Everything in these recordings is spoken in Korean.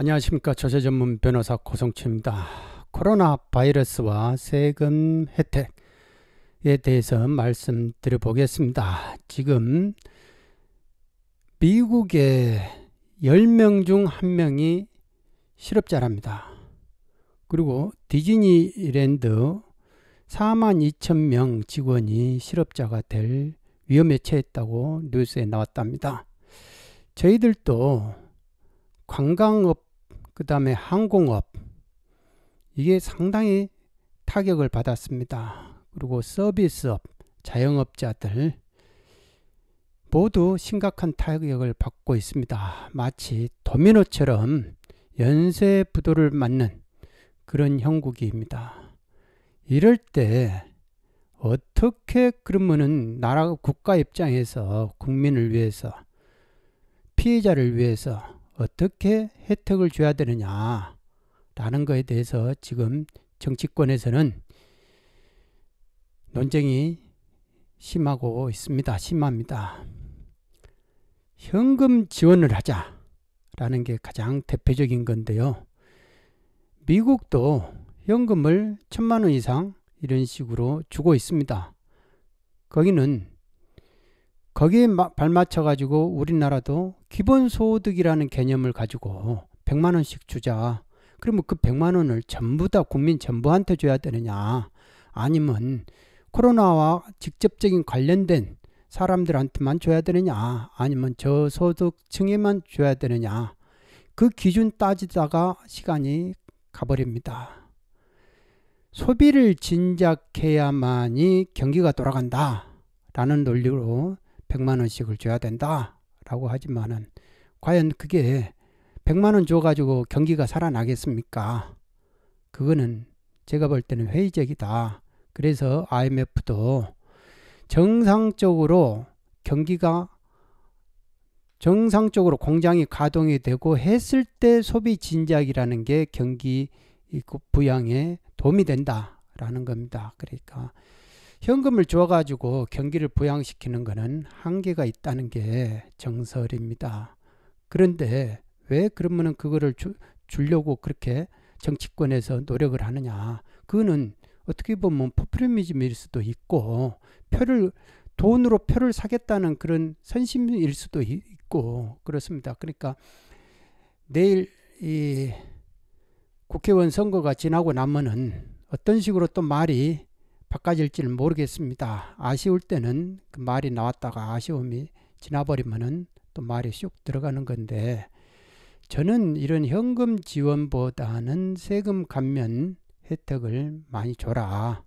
안녕하십니까 조세 전문 변호사 고성치입니다. 코로나 바이러스와 세금 혜택에 대해서 말씀드려 보겠습니다. 지금 미국의 10명 중 1명이 실업자랍니다. 그리고 디즈니랜드 4만 2천 명 직원이 실업자가 될 위험에 처했다고 뉴스에 나왔답니다. 저희들도 관광업 그 다음에 항공업 이게 상당히 타격을 받았습니다. 그리고 서비스업, 자영업자들 모두 심각한 타격을 받고 있습니다. 마치 도미노처럼 연쇄 부도를 맞는 그런 형국입니다. 이럴 때 어떻게 그러면은 나라 국가 입장에서 국민을 위해서 피해자를 위해서 어떻게 혜택을 줘야 되느냐라는 것에 대해서 지금 정치권에서는 논쟁이 심하고 있습니다. 심합니다. 현금 지원을 하자라는 게 가장 대표적인 건데요. 미국도 현금을 천만 원 이상 이런 식으로 주고 있습니다. 거기는 거기에 발맞춰 가지고 우리나라도 기본소득이라는 개념을 가지고 100만 원씩 주자. 그러면 그 100만 원을 전부 다 국민 전부한테 줘야 되느냐? 아니면 코로나와 직접적인 관련된 사람들한테만 줘야 되느냐? 아니면 저소득층에만 줘야 되느냐? 그 기준 따지다가 시간이 가버립니다. 소비를 진작해야만이 경기가 돌아간다. 라는 논리로 100만 원씩을 줘야 된다라고 하지만은 과연 그게 100만 원 줘가지고 경기가 살아나겠습니까? 그거는 제가 볼 때는 회의적이다. 그래서 IMF도 정상적으로 경기가 정상적으로 공장이 가동이 되고 했을 때 소비 진작이라는 게 경기 부양에 도움이 된다라는 겁니다. 그러니까 현금을 줘가지고 경기를 부양시키는 것은 한계가 있다는 게 정설입니다. 그런데 왜그러면 그거를 주, 주려고 그렇게 정치권에서 노력을 하느냐? 그거는 어떻게 보면 포퓰리즘일 수도 있고 표를 돈으로 표를 사겠다는 그런 선심일 수도 있고 그렇습니다. 그러니까 내일 이 국회의원 선거가 지나고 나면은 어떤 식으로 또 말이 바꿔질지는 모르겠습니다. 아쉬울 때는 그 말이 나왔다가 아쉬움이 지나버리면은 또 말이 쑥 들어가는 건데 저는 이런 현금 지원보다는 세금 감면 혜택을 많이 줘라.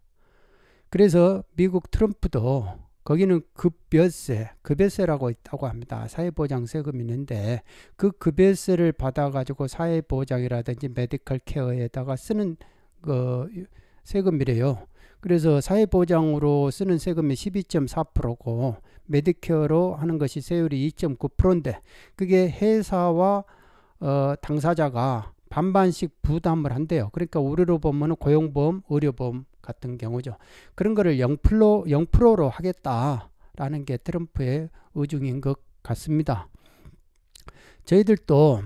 그래서 미국 트럼프도 거기는 급여세, 급여세라고 있다고 합니다. 사회보장세금이 있는데 그 급여세를 받아가지고 사회보장이라든지 메디컬 케어에다가 쓰는 그 세금이래요. 그래서 사회보장으로 쓰는 세금이 12.4%고 메디케어로 하는 것이 세율이 2.9%인데 그게 회사와 어, 당사자가 반반씩 부담을 한대요. 그러니까 우리로 보면 고용보험, 의료보험 같은 경우죠. 그런 거를 0%, 0%로 하겠다라는 게 트럼프의 의중인 것 같습니다. 저희들도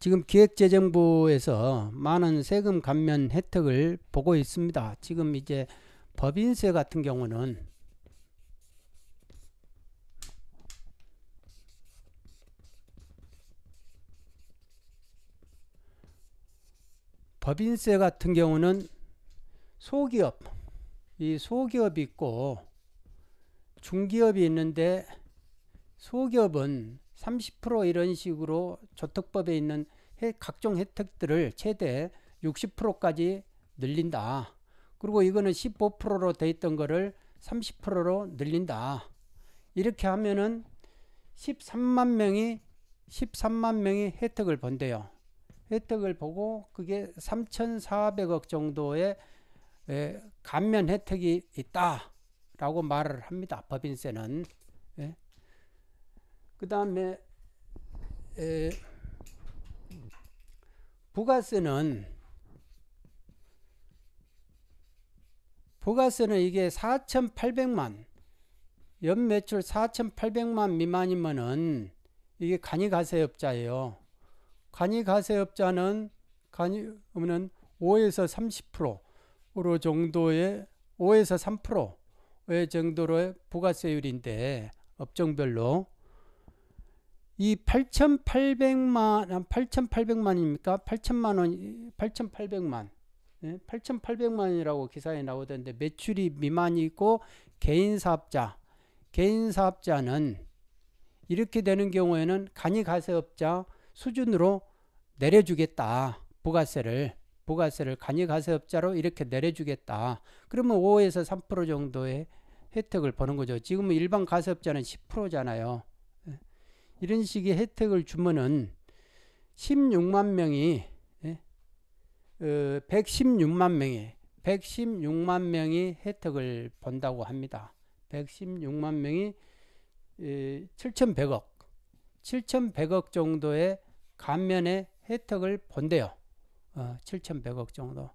지금 기획재정부에서 많은 세금 감면 혜택을 보고 있습니다. 지금 이제 법인세 같은 경우는 법인세 같은 경우는 소기업, 이 소기업이 있고 중기업이 있는데 소기업은 30% 이런 식으로 저특법에 있는 각종 혜택들을 최대 60%까지 늘린다. 그리고 이거는 15%로 돼 있던 거를 30%로 늘린다. 이렇게 하면은 13만 명이 13만 명이 혜택을 본대요. 혜택을 보고 그게 3,400억 정도의 감면 혜택이 있다라고 말을 합니다. 법인세는 그 다음에 에, 부가세는 부가세는 이게 4,800만 연 매출 4,800만 미만이면은 이게 간이가세업자예요. 간이가세업자는 간이 없는 5에서 30%로 정도의 5에서 3%의 정도로의 부가세율인데 업종별로 이 8,800만 8,800만입니까? 아, 8천만 원 8,800만 8,800만이라고 예, 기사에 나오던데 매출이 미만이고 개인 사업자 개인 사업자는 이렇게 되는 경우에는 간이 가세업자 수준으로 내려주겠다. 부가세를 부가세를 간이 가세업자로 이렇게 내려주겠다. 그러면 5에서 3% 정도의 혜택을 보는 거죠. 지금 은 일반 가세업자는 10%잖아요. 이런 식의 혜택을 주면은 16만 명이 116만 예? 어, 명이 116만 명이 혜택을 본다고 합니다. 116만 명이 7,100억 어, 7,100억 정도의 감면의 혜택을 본대요. 7,100억 어, 정도.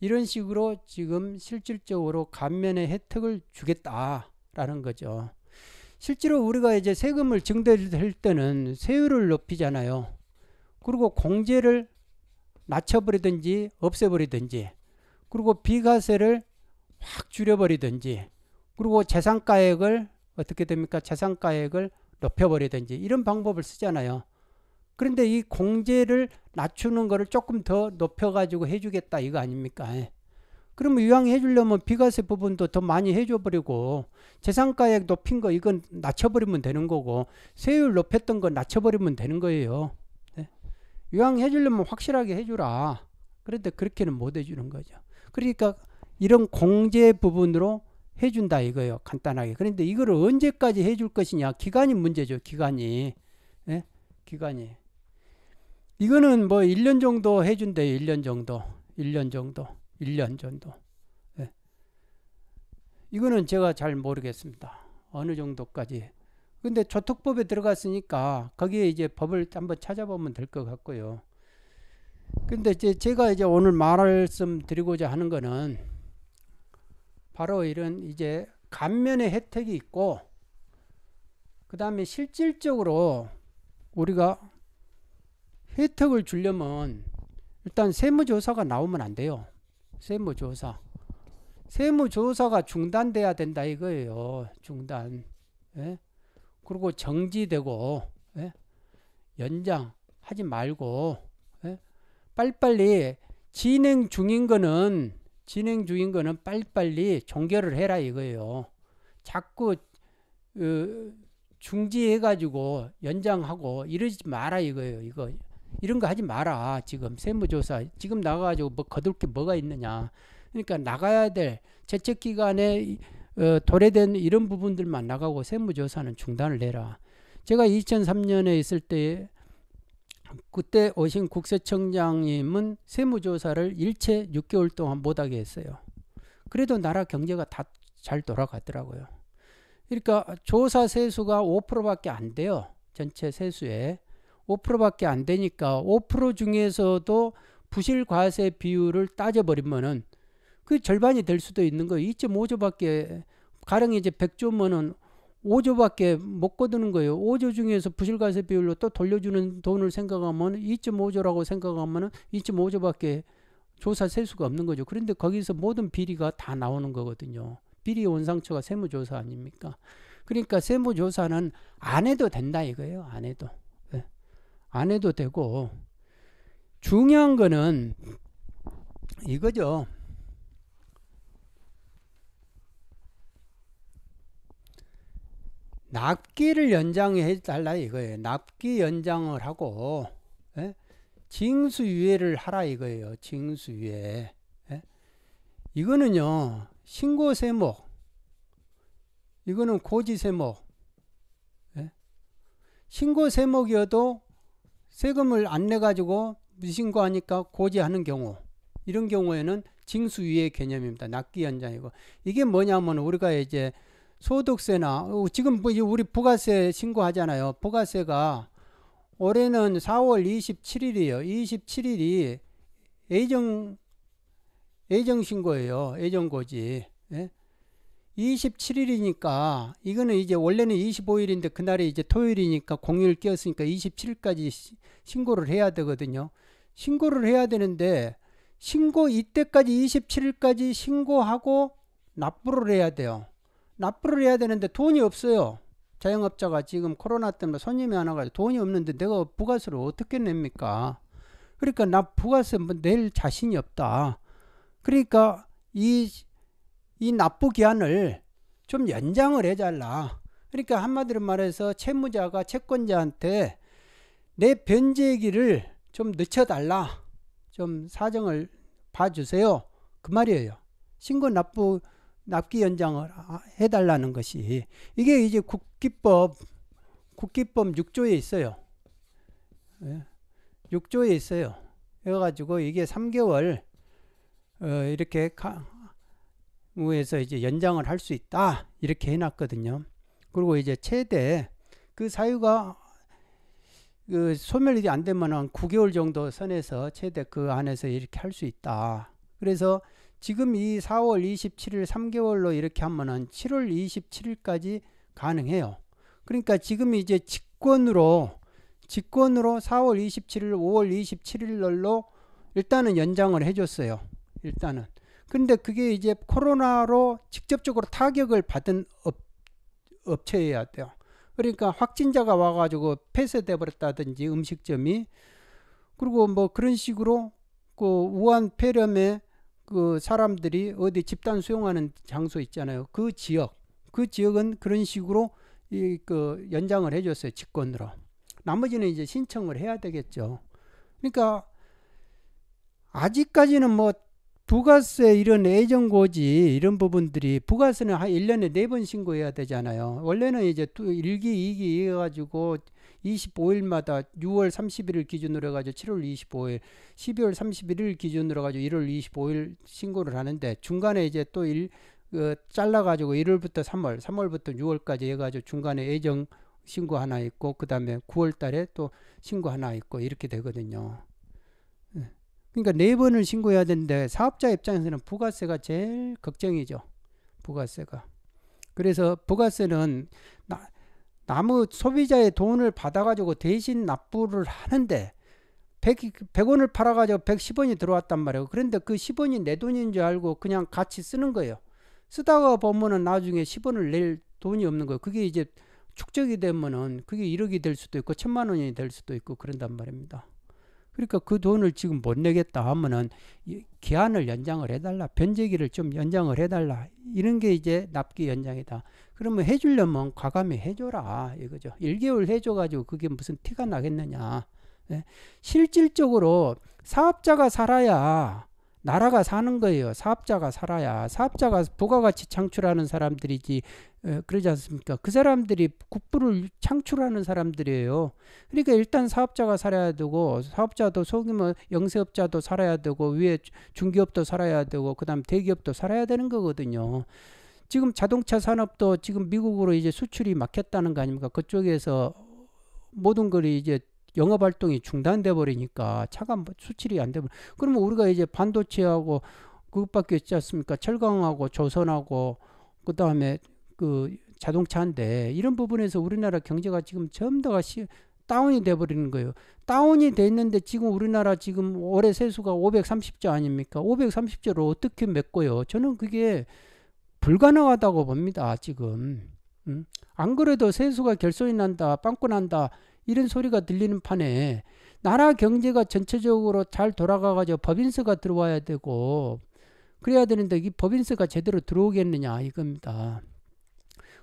이런 식으로 지금 실질적으로 감면의 혜택을 주겠다라는 거죠. 실제로 우리가 이제 세금을 증대할 때는 세율을 높이잖아요. 그리고 공제를 낮춰버리든지 없애버리든지 그리고 비과세를 확 줄여버리든지 그리고 재산가액을 어떻게 됩니까? 재산가액을 높여버리든지 이런 방법을 쓰잖아요. 그런데 이 공제를 낮추는 거를 조금 더 높여가지고 해주겠다 이거 아닙니까? 예. 그러면 유양 해주려면 비과세 부분도 더 많이 해줘버리고 재산가액 높인 거 이건 낮춰버리면 되는 거고 세율 높였던 거 낮춰버리면 되는 거예요. 네? 유양 해주려면 확실하게 해주라. 그런데 그렇게는 못 해주는 거죠. 그러니까 이런 공제 부분으로 해준다 이거예요. 간단하게. 그런데 이거를 언제까지 해줄 것이냐. 기간이 문제죠. 기간이. 네? 기간이. 이거는 뭐 1년 정도 해준대요. 1년 정도. 1년 정도. 1년 정도 예. 이거는 제가 잘 모르겠습니다. 어느 정도까지. 근데 조특법에 들어갔으니까 거기에 이제 법을 한번 찾아보면 될 것 같고요. 근데 이제 제가 이제 오늘 말씀 드리고자 하는 거는 바로 이런 이제 감면의 혜택이 있고 그 다음에 실질적으로 우리가 혜택을 주려면 일단 세무조사가 나오면 안 돼요. 세무조사. 세무조사가 중단돼야 된다 이거예요. 중단. 예? 그리고 정지되고 예? 연장하지 말고 예? 빨리빨리 진행 중인 거는 진행 중인 거는 빨리빨리 종결을 해라 이거예요. 자꾸 어, 중지해 가지고 연장하고 이러지 마라 이거예요. 이거 이런 거 하지 마라. 지금 세무조사 지금 나가가지고 뭐 거둘 게 뭐가 있느냐. 그러니까 나가야 될재채 기간에 어, 도래된 이런 부분들만 나가고 세무조사는 중단을 내라. 제가 2003년에 있을 때 그때 오신 국세청장님은 세무조사를 일체 6개월 동안 못하게 했어요. 그래도 나라 경제가 다 잘 돌아가더라고요. 그러니까 조사 세수가 5%밖에 안 돼요. 전체 세수에. 5%밖에 안 되니까 5% 중에서도 부실 과세 비율을 따져버리면은 그 절반이 될 수도 있는 거예요. 2.5조밖에 가령 이제 100조면은 5조밖에 못 거두는 거예요. 5조 중에서 부실과세 비율로 또 돌려주는 돈을 생각하면 2.5조라고 생각하면 2.5조밖에 조사 셀수가 없는 거죠. 그런데 거기서 모든 비리가 다 나오는 거거든요. 비리 원상처가 세무조사 아닙니까? 그러니까 세무조사는 안 해도 된다 이거예요. 안 해도. 안 해도 되고 중요한 거는 이거죠. 납기를 연장해 달라 이거예요. 납기 연장을 하고 예? 징수유예를 하라 이거예요. 징수유예. 예? 이거는요. 신고세목 이거는 고지세목 예? 신고세목이어도 세금을 안 내가지고 무신고하니까 고지하는 경우 이런 경우에는 징수위의 개념입니다. 납기 현장이고 이게 뭐냐면 우리가 이제 소득세나 어, 지금 뭐 우리 부가세 신고하잖아요. 부가세가 올해는 4월 27일이에요. 27일이 애정 애정 신고예요. 애정 고지. 예? 27일이니까 이거는 이제 원래는 25일인데 그날이 이제 토요일이니까 공휴일 끼었으니까 27일까지 시, 신고를 해야 되거든요. 신고를 해야 되는데 신고 이때까지 27일까지 신고하고 납부를 해야 돼요. 납부를 해야 되는데 돈이 없어요. 자영업자가 지금 코로나 때문에 손님이 안 와가지고 돈이 없는데 내가 부가세를 어떻게 냅니까? 그러니까 나 부가세 뭐낼 자신이 없다. 그러니까 이이 납부 기한을 좀 연장을 해달라. 그러니까 한마디로 말해서 채무자가 채권자한테 내 변제기를 좀 늦춰달라. 좀 사정을 봐주세요. 그 말이에요. 신고 납부 납기 연장을 해달라는 것이 이게 이제 국기법 국기법 6조에 있어요. 6조에 예? 있어요. 그래가지고 이게 3개월 어, 이렇게 에서 이제 연장을 할 수 있다 이렇게 해놨거든요. 그리고 이제 최대 그 사유가 그 소멸이 안 되면 은 9개월 정도 선에서 최대 그 안에서 이렇게 할 수 있다. 그래서 지금 이 4월 27일 3개월로 이렇게 하면은 7월 27일까지 가능해요. 그러니까 지금 이제 직권으로 직권으로 4월 27일, 5월 27일 날로 일단은 연장을 해줬어요. 일단은. 근데 그게 이제 코로나로 직접적으로 타격을 받은 업, 업체여야 돼요. 그러니까 확진자가 와가지고 폐쇄돼 버렸다든지 음식점이 그리고 뭐 그런 식으로 그 우한 폐렴에 그 사람들이 어디 집단 수용하는 장소 있잖아요. 그 지역 그 지역은 그런 식으로 이 그 연장을 해줬어요 직권으로. 나머지는 이제 신청을 해야 되겠죠. 그러니까 아직까지는 뭐 부가세 이런 애정고지 이런 부분들이 부가세는 한 1년에 4번 신고해야 되잖아요. 원래는 이제 또 1기 2기 이어 가지고 25일마다 6월 3 1일 기준으로 해가지고 7월 25일 12월 31일 기준으로 해가지고 1월 25일 신고를 하는데 중간에 이제 또 일, 그 잘라가지고 1월부터 3월 3월부터 6월까지 해가지고 중간에 애정 신고 하나 있고 그 다음에 9월달에 또 신고 하나 있고 이렇게 되거든요. 예. 그러니까 네 번을 신고해야 되는데 사업자 입장에서는 부가세가 제일 걱정이죠. 부가세가. 그래서 부가세는 나, 나무 소비자의 돈을 받아가지고 대신 납부를 하는데 100, 100원을 팔아가지고 110원이 들어왔단 말이에요. 그런데 그 10원이 내 돈인 줄 알고 그냥 같이 쓰는 거예요. 쓰다가 보면은 나중에 10원을 낼 돈이 없는 거예요. 그게 이제 축적이 되면은 그게 1억이 될 수도 있고 천만 원이 될 수도 있고 그런단 말입니다. 그러니까 그 돈을 지금 못 내겠다 하면은 기한을 연장을 해달라. 변제기를 좀 연장을 해달라. 이런 게 이제 납기 연장이다. 그러면 해주려면 과감히 해줘라. 이거죠. 1개월 해줘가지고 그게 무슨 티가 나겠느냐. 네? 실질적으로 사업자가 살아야 나라가 사는 거예요. 사업자가 살아야 사업자가 부가가치 창출하는 사람들이지 에, 어, 그러지 않습니까? 그 사람들이 국부를 창출하는 사람들이에요. 그러니까 일단 사업자가 살아야 되고 사업자도 소규모 영세업자도 살아야 되고 위에 중기업도 살아야 되고 그다음 대기업도 살아야 되는 거거든요. 지금 자동차 산업도 지금 미국으로 이제 수출이 막혔다는 거 아닙니까? 그쪽에서 모든 걸 이제 영업 활동이 중단돼 버리니까 차가 뭐 수출이 안 되면 그러면 우리가 이제 반도체하고 그것밖에 없지 않습니까? 철강하고 조선하고 그다음에 그 자동차인데 이런 부분에서 우리나라 경제가 지금 점더가 시, 다운이 돼 버리는 거예요. 다운이 돼 있는데 지금 우리나라 지금 올해 세수가 530조 아닙니까? 5 3 0조로 어떻게 메꿔요? 저는 그게 불가능하다고 봅니다. 지금 음? 안 그래도 세수가 결손이 난다, 빵꾸 난다 이런 소리가 들리는 판에 나라 경제가 전체적으로 잘 돌아가가지고 법인세가 들어와야 되고 그래야 되는데 이 법인세가 제대로 들어오겠느냐 이겁니다.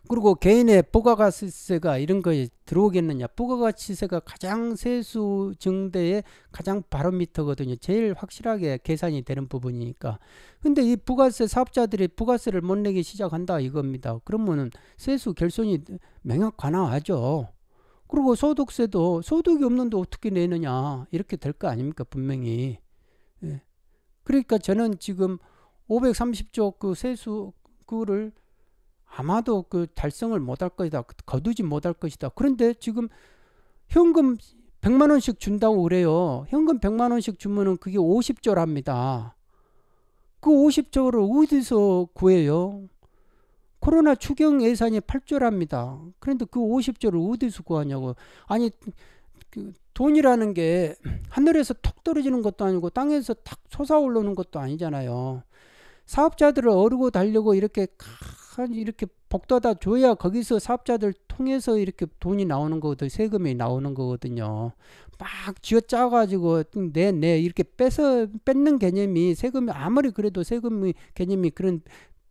그리고 개인의 부가가치세가 이런 거에 들어오겠느냐 부가가치세가 가장 세수 증대의 가장 바로미터거든요 제일 확실하게 계산이 되는 부분이니까 근데 이 부가세 사업자들이 부가세를 못 내기 시작한다 이겁니다 그러면 세수 결손이 명확가나하죠 그리고 소득세도 소득이 없는데 어떻게 내느냐 이렇게 될 거 아닙니까 분명히 예. 그러니까 저는 지금 530조 그 세수 그거를 아마도 그 달성을 못 할 것이다 거두지 못할 것이다 그런데 지금 현금 100만 원씩 준다고 그래요 현금 100만 원씩 주면은 그게 50조랍니다 그 50조를 어디서 구해요 코로나 추경 예산이 8조랍니다. 그런데 그 50조를 어디서 구하냐고. 아니, 그 돈이라는 게 하늘에서 톡 떨어지는 것도 아니고 땅에서 탁 솟아오르는 것도 아니잖아요. 사업자들을 어르고 달려고 이렇게 이렇게 복도다 줘야 거기서 사업자들 통해서 이렇게 돈이 나오는 거거든 세금이 나오는 거거든요 막 쥐어짜 가지고 내내 이렇게 뺏어 뺏는 개념이 세금이 아무리 그래도 세금이 개념이 그런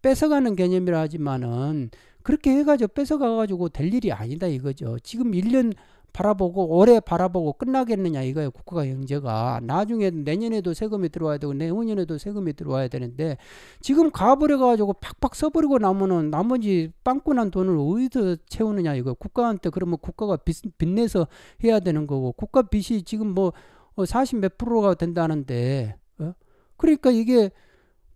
뺏어가는 개념이라 하지만은 그렇게 해가지고 뺏어가가지고 될 일이 아니다 이거죠. 지금 1년 바라보고 올해 바라보고 끝나겠느냐 이거예요 국가 경제가 나중에 내년에도 세금이 들어와야 되고 내후년에도 세금이 들어와야 되는데 지금 가버려 가지고 팍팍 써버리고 나면은 나머지 빵꾸난 돈을 어디서 채우느냐 이거 국가한테 그러면 국가가 빚, 빚내서 해야 되는 거고 국가 빚이 지금 뭐 40 어, 몇 프로가 된다는데 어? 그러니까 이게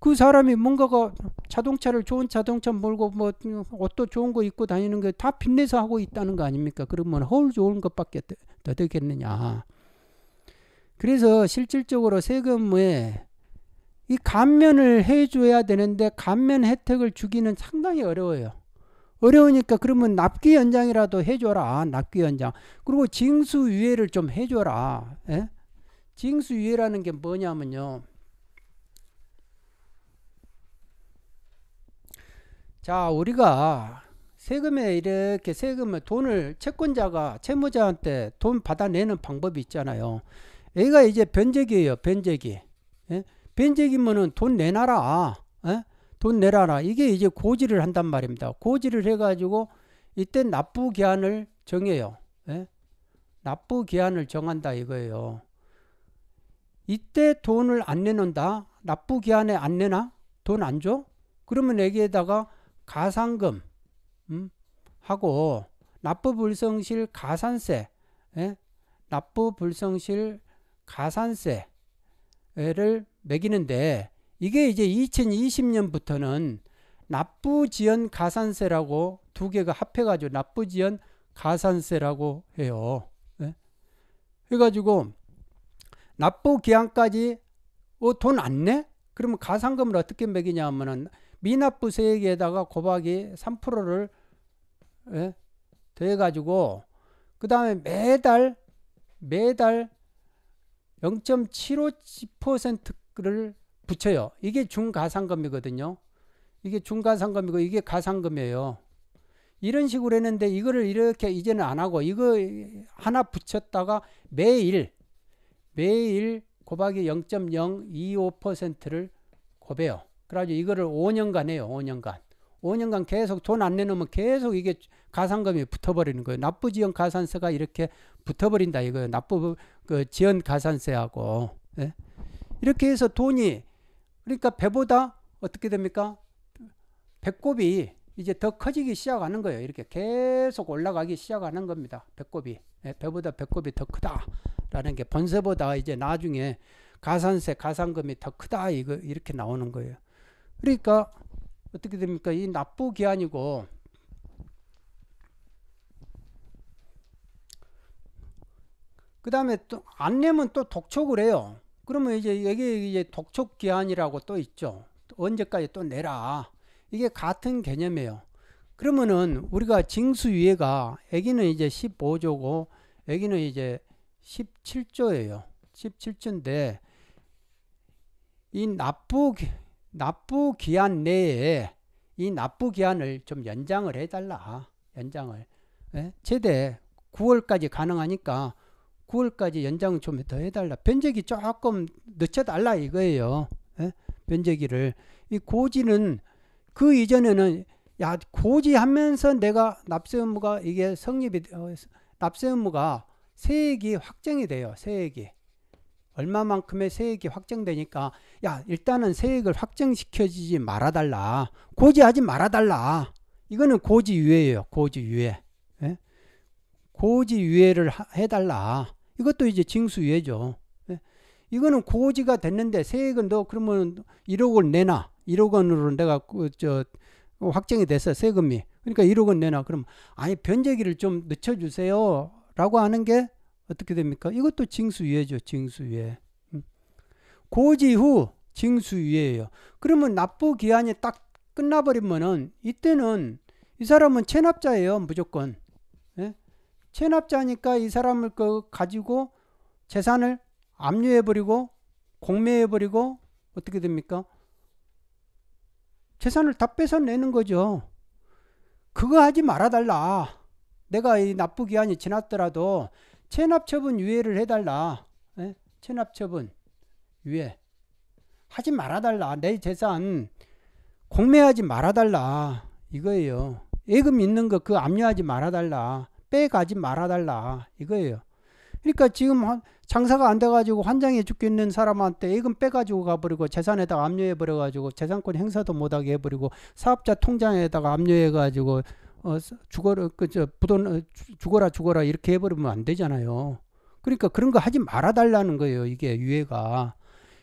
그 사람이 뭔가가 자동차를 좋은 자동차 몰고 뭐 옷도 좋은 거 입고 다니는 게 다 빚내서 하고 있다는 거 아닙니까? 그러면 허울 좋은 것밖에 더 되겠느냐. 그래서 실질적으로 세금에 이 감면을 해줘야 되는데 감면 혜택을 주기는 상당히 어려워요. 어려우니까 그러면 납기 연장이라도 해줘라. 아, 납기 연장. 그리고 징수유예를 좀 해줘라. 예? 징수유예라는 게 뭐냐면요. 자 우리가 세금에 이렇게 세금을 돈을 채권자가 채무자한테 돈 받아내는 방법이 있잖아요 얘가 이제 변제기예요 변제기 예? 변제기면은 돈 내놔라 예? 돈 내놔라 이게 이제 고지를 한단 말입니다 고지를 해 가지고 이때 납부 기한을 정해요 예? 납부 기한을 정한다 이거예요 이때 돈을 안 내놓는다 납부 기한에 안 내나 돈 안줘 그러면 여기에다가 가상금 음? 하고 납부불성실 가산세 예? 납부불성실 가산세를 매기는데 이게 이제 2020년부터는 납부지연 가산세라고 두 개가 합해가지고 납부지연 가산세라고 해요. 예? 해가지고 납부 기한까지 어, 돈안 내? 그러면 가산금을 어떻게 매기냐 하면은 미납부 세액에다가 곱하기 3%를 예? 더해가지고 그 다음에 매달 매달 0 7 5를 붙여요. 이게 중가상금이거든요. 이게 중가상금이고 이게 가상금이에요. 이런 식으로 했는데 이거를 이렇게 이제는 안 하고 이거 하나 붙였다가 매일 매일 곱하기 0.025%를 곱해요. 그래가지고 이거를 5년간 해요. 5년간. 5년간 계속 돈 안 내놓으면 계속 이게 가산금이 붙어버리는 거예요. 납부지연 가산세가 이렇게 붙어버린다 이거예요. 납부 그 지연 가산세하고 예? 이렇게 해서 돈이 그러니까 배보다 어떻게 됩니까? 배꼽이 이제 더 커지기 시작하는 거예요. 이렇게 계속 올라가기 시작하는 겁니다. 배꼽이 예? 배보다 배꼽이 더 크다라는 게 번세보다 이제 나중에 가산세 가산금이 더 크다 이거 이렇게 나오는 거예요. 그러니까 어떻게 됩니까? 이 납부 기한이고 그 다음에 또안 내면 또 독촉을 해요. 그러면 이제 여기 이제 독촉 기한이라고 또 있죠. 언제까지 또 내라. 이게 같은 개념이에요. 그러면은 우리가 징수위해가 애기는 이제 15조고 애기는 이제 17조예요. 17조인데 이 납부 기한 납부 기한 내에 이 납부 기한을 좀 연장을 해달라. 연장을. 예? 최대 9월까지 가능하니까 9월까지 연장 좀더 해달라. 변제기 조금 늦춰달라 이거예요. 예? 변제기를. 이 고지는 그 이전에는 야 고지하면서 내가 납세 의무가 이게 성립이 어, 납세 의무가 세액이 확정이 돼요. 세액이. 얼마만큼의 세액이 확정되니까 야 일단은 세액을 확정시켜지지 말아달라 고지하지 말아달라 이거는 고지유예예요 고지유예 예? 고지유예를 해달라 이것도 이제 징수유예죠 예? 이거는 고지가 됐는데 세액은 너 그러면 1억을 내놔 1억 원으로 내가 그, 저 확정이 됐어 세금이 그러니까 1억 원 내놔 그럼 아예 변제기를 좀 늦춰주세요 라고 하는 게 어떻게 됩니까? 이것도 징수유예죠. 징수유예. 음. 고지 후 징수유예예요. 그러면 납부 기한이 딱 끝나버리면은 이때는 이 사람은 체납자예요. 무조건. 예? 체납자니까 이 사람을 그 가지고 재산을 압류해버리고 공매해버리고 어떻게 됩니까? 재산을 다 뺏어내는 거죠. 그거 하지 말아달라. 내가 이 납부기한이 지났더라도 체납처분 유예를 해달라. 예? 체납처분 유예 하지 말아달라. 내 재산 공매하지 말아달라. 이거예요. 예금 있는 거 그 압류하지 말아달라. 빼가지 말아달라. 이거예요. 그러니까 지금 장사가 안 돼가지고 환장해 죽겠는 사람한테 예금 빼가지고 가버리고 재산에다가 압류해버려가지고 재산권 행사도 못하게 해버리고 사업자 통장에다가 압류해가지고 어, 죽어라, 그, 저, 부돈, 어, 죽어라, 죽어라, 이렇게 해버리면 안 되잖아요. 그러니까 그런 거 하지 말아달라는 거예요. 이게 유해가.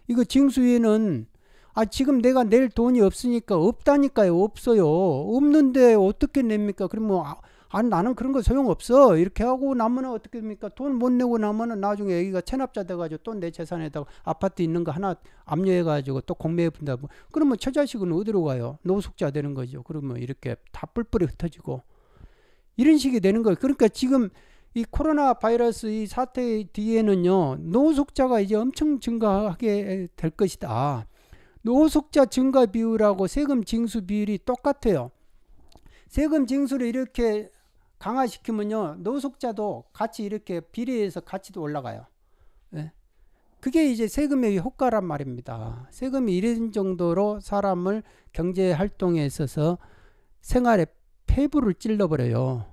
이거 징수위는, 아, 지금 내가 낼 돈이 없으니까 없다니까요. 없어요. 없는데 어떻게 냅니까? 그러면, 아, 아니 나는 그런 거 소용없어 이렇게 하고 나면 어떻게 됩니까 돈 못 내고 나면 나중에 애기가 체납자 돼가지고 또 내 재산에다가 아파트 있는 거 하나 압류해가지고 또 공매해 본다 고 그러면 처자식은 어디로 가요 노숙자 되는 거죠 그러면 이렇게 다 뿔뿔이 흩어지고 이런 식이 되는 거예요 그러니까 지금 이 코로나 바이러스 이 사태 뒤에는요 노숙자가 이제 엄청 증가하게 될 것이다 노숙자 증가 비율하고 세금 징수 비율이 똑같아요 세금 징수를 이렇게 강화시키면요 노숙자도 같이 이렇게 비례해서 같이도 올라가요. 예? 그게 이제 세금의 효과란 말입니다. 세금이 이런 정도로 사람을 경제 활동에 있어서 생활의 폐부를 찔러버려요.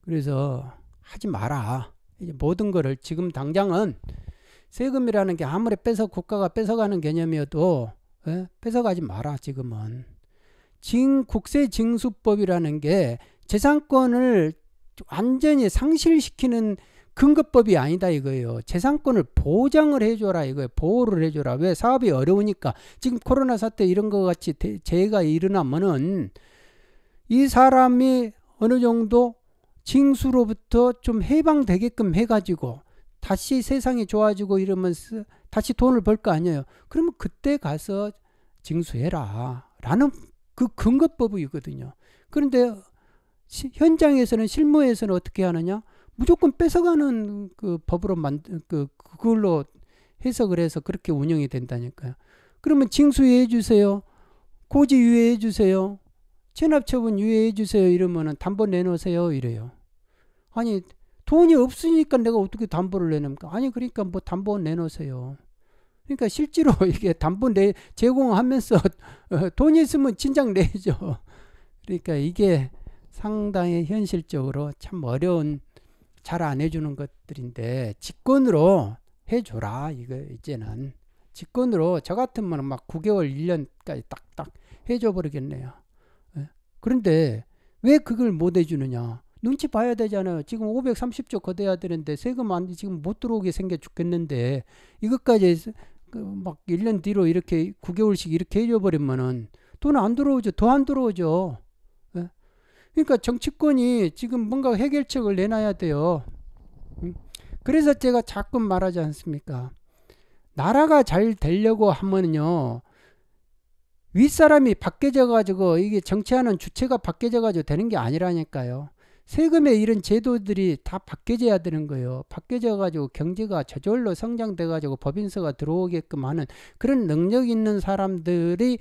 그래서 하지 마라. 이제 모든 것을 지금 당장은 세금이라는 게 아무리 뺏어 국가가 뺏어가는 개념이어도 예? 뺏어가지 마라 지금은. 징국세징수법이라는 게 재산권을 완전히 상실시키는 근거법이 아니다 이거예요. 재산권을 보장을 해줘라 이거예요. 보호를 해줘라. 왜 사업이 어려우니까 지금 코로나 사태 이런 것 같이 재해가 일어나면은 이 사람이 어느 정도 징수로부터 좀 해방되게끔 해가지고 다시 세상이 좋아지고 이러면서 다시 돈을 벌 거 아니에요. 그러면 그때 가서 징수해라. 라는 그 근거법이거든요. 그런데 시, 현장에서는 실무에서는 어떻게 하느냐? 무조건 뺏어가는 그 법으로 만든 그 그걸로 해석을 해서 그렇게 운영이 된다니까요. 그러면 징수유예해 주세요. 고지 유예해 주세요. 체납처분 유예해 주세요. 이러면은 담보 내놓으세요. 이래요. 아니 돈이 없으니까 내가 어떻게 담보를 내놓을까 아니 그러니까 뭐 담보 내놓으세요. 그러니까 실제로 이게 담보 내 제공하면서 어, 돈이 있으면 진작 내죠. 그러니까 이게 상당히 현실적으로 참 어려운 잘 안 해주는 것들인데 직권으로 해줘라 이거 이제는 직권으로 저 같으면 은막 9개월 1년까지 딱딱 해줘 버리겠네요. 예. 그런데 왜 그걸 못 해주느냐? 눈치 봐야 되잖아요. 지금 530조 거둬야 되는데 세금 안 지금 못 들어오게 생겨 죽겠는데 이것까지 그막 1년 뒤로 이렇게 9개월씩 이렇게 해줘 버리면은 돈 안 들어오죠. 더 안 들어오죠. 그러니까 정치권이 지금 뭔가 해결책을 내놔야 돼요. 그래서 제가 자꾸 말하지 않습니까? 나라가 잘 되려고 하면요. 윗사람이 바뀌어져 가지고 이게 정치하는 주체가 바뀌어져 가지고 되는 게 아니라니까요. 세금의 이런 제도들이 다 바뀌어져야 되는 거예요. 바뀌어져 가지고 경제가 저절로 성장돼 가지고 법인세가 들어오게끔 하는 그런 능력 있는 사람들이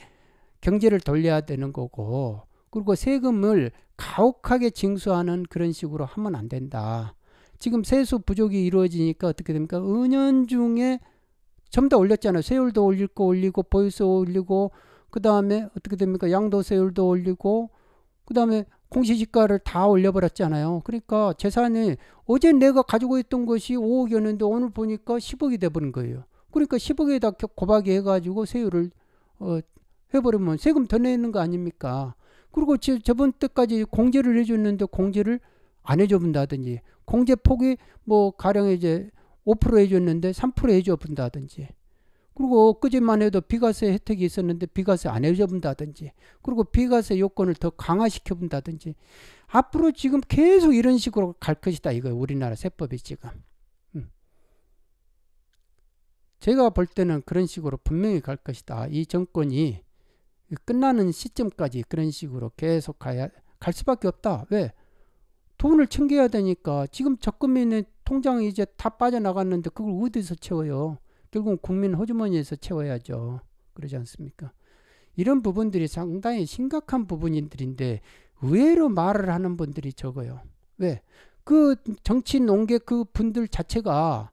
경제를 돌려야 되는 거고 그리고 세금을 가혹하게 징수하는 그런 식으로 하면 안 된다. 지금 세수 부족이 이루어지니까 어떻게 됩니까? 은연 중에 전부 다 올렸잖아요. 세율도 올리고 올리고 보유세 올리고 그 다음에 어떻게 됩니까? 양도세율도 올리고 그 다음에 공시지가를 다 올려버렸잖아요. 그러니까 재산이 어제 내가 가지고 있던 것이 5억이었는데 오늘 보니까 10억이 돼버린 거예요. 그러니까 10억에다 고하이 해가지고 세율을 어, 해버리면 세금 더 내는 거 아닙니까? 그리고 저번 때까지 공제를 해줬는데 공제를 안 해줘본다든지 공제 폭이 뭐 가령 이제 5% 해줬는데 3% 해줘본다든지 그리고 그집만 해도 비과세 혜택이 있었는데 비과세 안 해줘본다든지 그리고 비과세 요건을 더 강화시켜본다든지 앞으로 지금 계속 이런 식으로 갈 것이다 이거 우리나라 세법이 지금 음. 제가 볼 때는 그런 식으로 분명히 갈 것이다 이 정권이 끝나는 시점까지 그런 식으로 계속 가야 갈 수밖에 없다. 왜? 돈을 챙겨야 되니까 지금 적금이 있는 통장이 이제 다 빠져나갔는데 그걸 어디서 채워요? 결국 국민 호주머니에서 채워야죠. 그러지 않습니까? 이런 부분들이 상당히 심각한 부분들인데 의외로 말을 하는 분들이 적어요. 왜? 그 정치 농계그 분들 자체가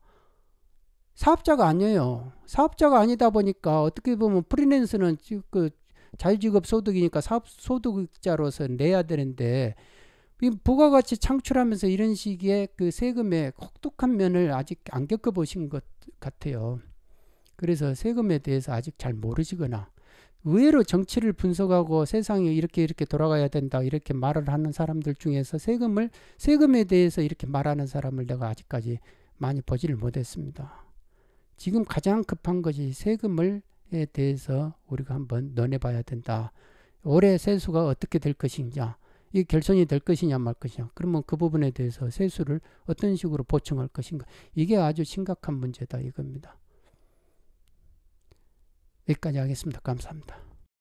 사업자가 아니에요. 사업자가 아니다 보니까 어떻게 보면 프리랜서는 그 자유직업 소득이니까 사업소득자로서 내야 되는데 부가가치 창출하면서 이런 식의 그 세금의 혹독한 면을 아직 안 겪어보신 것 같아요. 그래서 세금에 대해서 아직 잘 모르시거나 의외로 정치를 분석하고 세상이 이렇게 이렇게 돌아가야 된다 이렇게 말을 하는 사람들 중에서 세금을 세금에 대해서 이렇게 말하는 사람을 내가 아직까지 많이 보지를 못했습니다. 지금 가장 급한 것이 세금을 에 대해서 우리가 한번 논해봐야 된다. 올해 세수가 어떻게 될 것이냐, 이 결손이 될 것이냐 말 것이냐, 그러면 그 부분에 대해서 세수를 어떤 식으로 보충할 것인가, 이게 아주 심각한 문제다 이겁니다. 여기까지 하겠습니다. 감사합니다.